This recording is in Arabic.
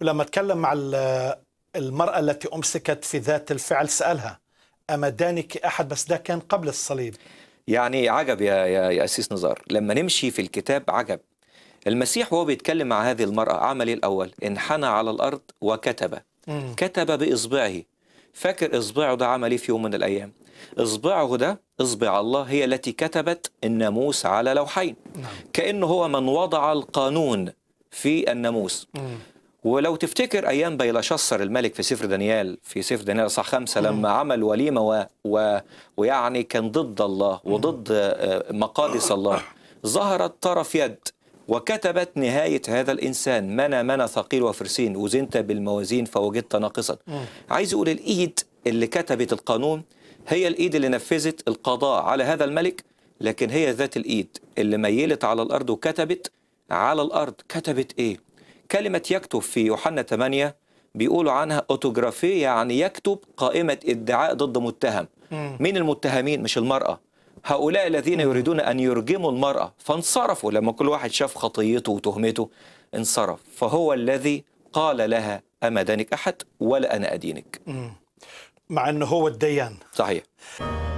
ولما تكلم مع المرأة التي أمسكت في ذات الفعل سألها أما دانك أحد بس ده كان قبل الصليب يعني عجب يا, يا, يا أسيس نزار لما نمشي في الكتاب عجب المسيح وهو بيتكلم مع هذه المرأة عمل إيه الأول انحنى على الأرض وكتب مم. كتب بإصبعه فاكر إصبعه ده عمل إيه في يوم من الأيام إصبعه ده إصبع الله هي التي كتبت الناموس على لوحين نعم. كأنه هو من وضع القانون في الناموس مم. ولو تفتكر ايام بيلاشصر الملك في سفر دانيال في سفر دانيال صح خمسه لما عمل وليمه و... و... ويعني كان ضد الله وضد آه، مقادس الله ظهرت طرف يد وكتبت نهاية هذا الإنسان منا منا ثقيل وفرسين وزنت بالموازين فوجدت ناقصا عايز أقول الإيد اللي كتبت القانون هي الإيد اللي نفذت القضاء على هذا الملك لكن هي ذات الإيد اللي ميلت على الأرض وكتبت على الأرض كتبت إيه كلمة يكتب في يوحنا 8 بيقولوا عنها أوتوغرافية يعني يكتب قائمة ادعاء ضد متهم مين المتهمين مش المرأة هؤلاء الذين يريدون أن يرجموا المرأة فانصرفوا لما كل واحد شاف خطيته وتهمته انصرف فهو الذي قال لها أما دانك أحد ولا أنا أدينك مع أنه هو الديان صحيح